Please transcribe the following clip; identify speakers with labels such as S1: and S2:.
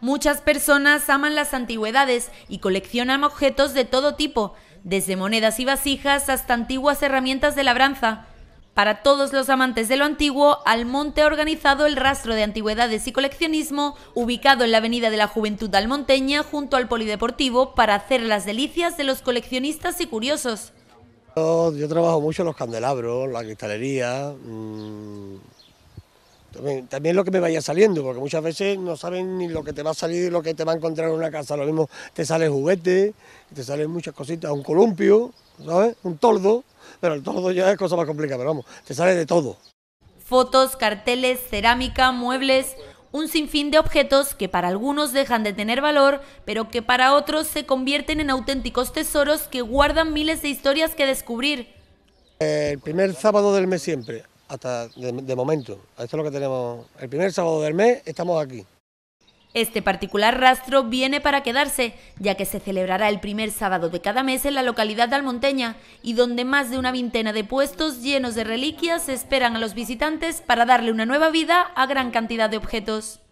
S1: Muchas personas aman las antigüedades y coleccionan objetos de todo tipo, desde monedas y vasijas hasta antiguas herramientas de labranza. Para todos los amantes de lo antiguo, Almonte ha organizado el rastro de antigüedades y coleccionismo, ubicado en la Avenida de la Juventud Almonteña junto al Polideportivo, para hacer las delicias de los coleccionistas y curiosos.
S2: Yo, trabajo mucho en los candelabros, la cristalería, mm, también, lo que me vaya saliendo, porque muchas veces no saben ni lo que te va a salir ...ni lo que te va a encontrar en una casa. Lo mismo te sale juguete, te salen muchas cositas, un columpio, ¿sabes? Un tordo pero el tordo ya es cosa más complicada, pero vamos, te sale de todo.
S1: Fotos, carteles, cerámica, muebles, un sinfín de objetos que para algunos dejan de tener valor, pero que para otros se convierten en auténticos tesoros que guardan miles de historias que descubrir.
S2: El primer sábado del mes siempre, hasta de, momento. Esto es lo que tenemos. El primer sábado del mes estamos aquí.
S1: Este particular rastro viene para quedarse, ya que se celebrará el primer sábado de cada mes en la localidad de Almonteña y donde más de una veintena de puestos llenos de reliquias esperan a los visitantes para darle una nueva vida a gran cantidad de objetos.